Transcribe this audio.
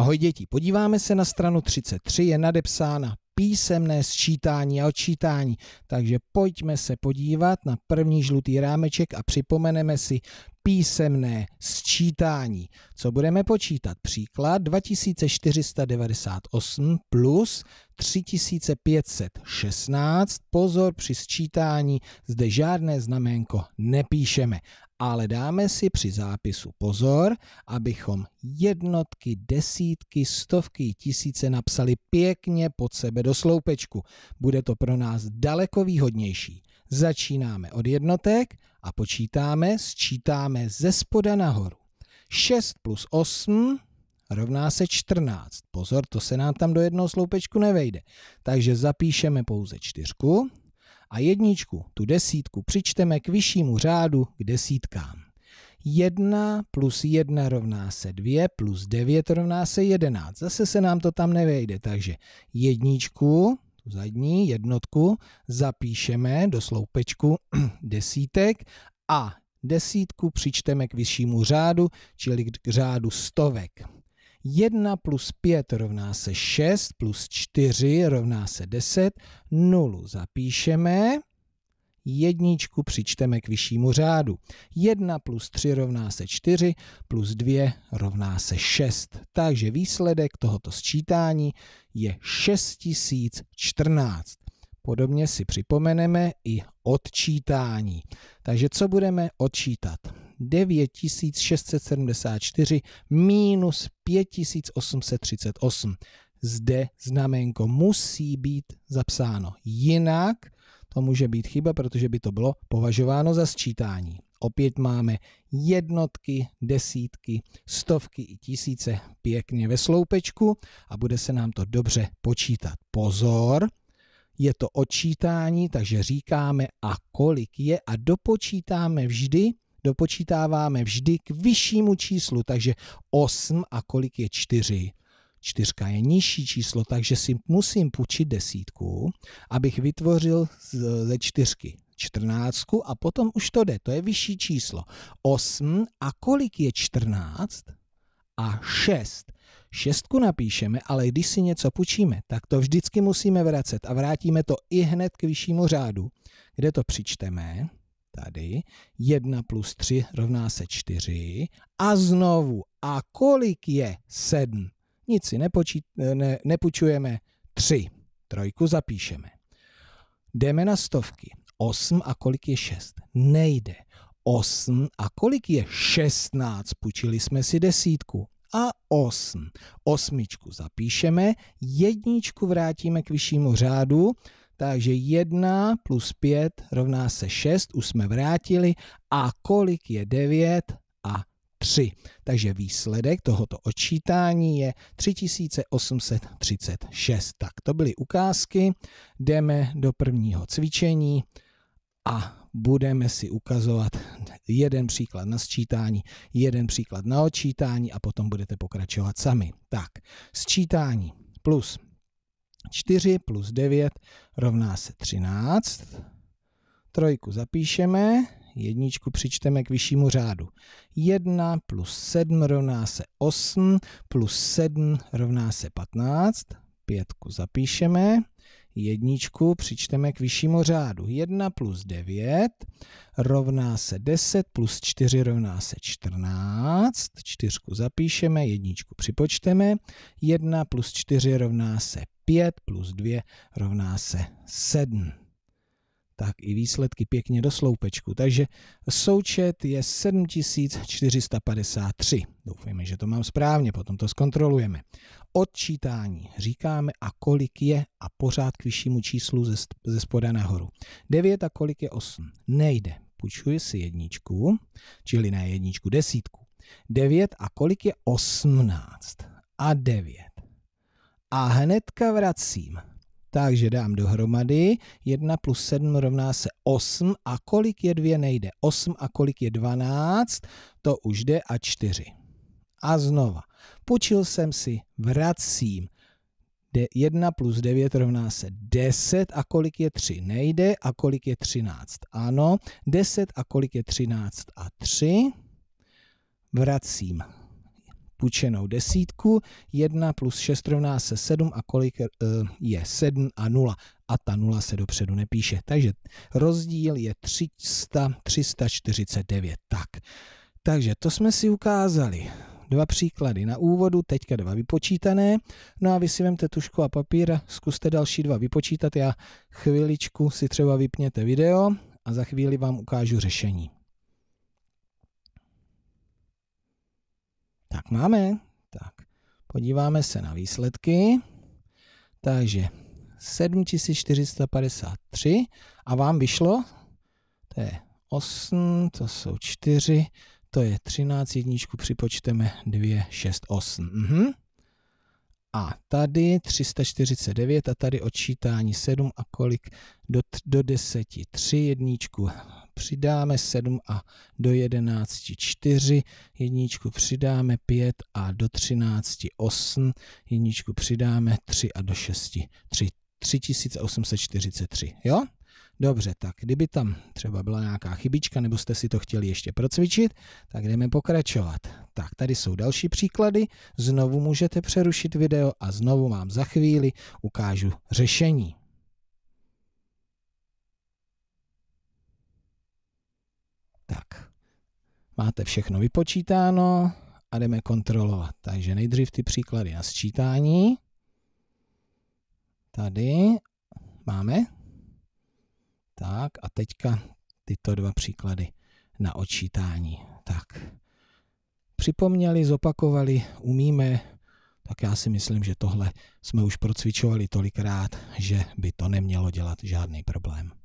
Ahoj děti, podíváme se na stranu 33, je nadepsána písemné sčítání a odčítání, takže pojďme se podívat na první žlutý rámeček a připomeneme si písemné sčítání. Co budeme počítat? Příklad 2498 plus 3516. Pozor, při sčítání zde žádné znaménko nepíšeme ale dáme si při zápisu pozor, abychom jednotky, desítky, stovky, tisíce napsali pěkně pod sebe do sloupečku. Bude to pro nás daleko výhodnější. Začínáme od jednotek a počítáme, sčítáme ze spoda nahoru. 6 plus 8 rovná se 14. Pozor, to se nám tam do jednoho sloupečku nevejde. Takže zapíšeme pouze čtyřku a jedničku, tu desítku, přičteme k vyššímu řádu k desítkám. 1 plus 1 rovná se 2, plus 9 rovná se 11. Zase se nám to tam nevejde, takže jedničku, tu zadní jednotku, zapíšeme do sloupečku desítek a desítku přičteme k vyššímu řádu, čili k řádu stovek. 1 plus 5 rovná se 6, plus 4 rovná se 10, 0 zapíšeme, jedničku přičteme k vyššímu řádu. 1 plus 3 rovná se 4, plus 2 rovná se 6. Takže výsledek tohoto sčítání je 6014. Podobně si připomeneme i odčítání. Takže co budeme odčítat? 9674 minus 5838. Zde znamenko musí být zapsáno. Jinak to může být chyba, protože by to bylo považováno za sčítání. Opět máme jednotky, desítky, stovky i tisíce pěkně ve sloupečku a bude se nám to dobře počítat. Pozor, je to odčítání, takže říkáme a kolik je a dopočítáme vždy dopočítáváme vždy k vyššímu číslu, takže 8 a kolik je 4? Čtyřka je nižší číslo, takže si musím půjčit desítku, abych vytvořil ze čtyřky čtrnáctku a potom už to jde, to je vyšší číslo. 8 a kolik je 14? A 6. Šestku napíšeme, ale když si něco půjčíme, tak to vždycky musíme vracet a vrátíme to i hned k vyššímu řádu, kde to přičteme tady 1 plus 3 rovná se 4 a znovu a kolik je 7? Nic si nepočít, ne, nepůjčujeme 3. Trojku zapíšeme. Jdeme na stovky. 8 a kolik je 6? Nejde. 8 a kolik je 16? Půjčili jsme si desítku a 8. Osmičku zapíšeme, jedničku vrátíme k vyššímu řádu, takže 1 plus 5 rovná se 6, už jsme vrátili. A kolik je 9 a 3. Takže výsledek tohoto odčítání je 3836. Tak to byly ukázky. Jdeme do prvního cvičení a budeme si ukazovat jeden příklad na sčítání, jeden příklad na odčítání a potom budete pokračovat sami. Tak, sčítání plus 4 plus 9 rovná se 13. Trojku zapíšeme, jedničku přičteme k vyššímu řádu. 1 plus 7 rovná se 8, plus 7 rovná se 15. Pětku zapíšeme, jedničku přičteme k vyššímu řádu. 1 plus 9 rovná se 10, plus 4 rovná se 14. Čtyřku zapíšeme, jedničku připočteme. 1 plus 4 rovná se 5 plus 2 rovná se 7. Tak i výsledky pěkně do sloupečku. Takže součet je 7453. Doufejme, že to mám správně, potom to zkontrolujeme. Odčítání říkáme a kolik je a pořád k vyššímu číslu ze, ze spoda nahoru. 9 a kolik je 8? Nejde. Půjčuji si jedničku, čili na jedničku desítku. 9 a kolik je 18? A 9 a hnedka vracím. Takže dám dohromady 1 plus 7 rovná se 8 a kolik je 2 nejde. 8 a kolik je 12, to už jde a 4. A znova. Počil jsem si, vracím. 1 plus 9 rovná se 10 a kolik je 3? Nejde a kolik je 13? Ano, 10 a kolik je 13 a 3? Vracím půjčenou desítku, 1 plus 6 rovná se 7 a kolik eh, je 7 a 0 a ta 0 se dopředu nepíše. Takže rozdíl je 300, 349. Tak. Takže to jsme si ukázali. Dva příklady na úvodu, teďka dva vypočítané. No a vy si vemte tušku a papír, zkuste další dva vypočítat. Já chviličku si třeba vypněte video a za chvíli vám ukážu řešení. Tak máme. Tak, podíváme se na výsledky. Takže 7453 a vám vyšlo, to je 8, to jsou 4, to je 13, jedničku připočteme 2, 6, 8. Mhm. A tady 349 a tady odčítání 7 a kolik do, do 10, 3 jedničku přidáme 7 a do 11 4, jedničku přidáme 5 a do 13 8, jedničku přidáme 3 a do 6 3. 3843, jo? Dobře, tak kdyby tam třeba byla nějaká chybička, nebo jste si to chtěli ještě procvičit, tak jdeme pokračovat. Tak, tady jsou další příklady, znovu můžete přerušit video a znovu vám za chvíli ukážu řešení. Tak, máte všechno vypočítáno a jdeme kontrolovat. Takže nejdřív ty příklady na sčítání. Tady máme. Tak a teďka tyto dva příklady na odčítání. Tak, připomněli, zopakovali, umíme, tak já si myslím, že tohle jsme už procvičovali tolikrát, že by to nemělo dělat žádný problém.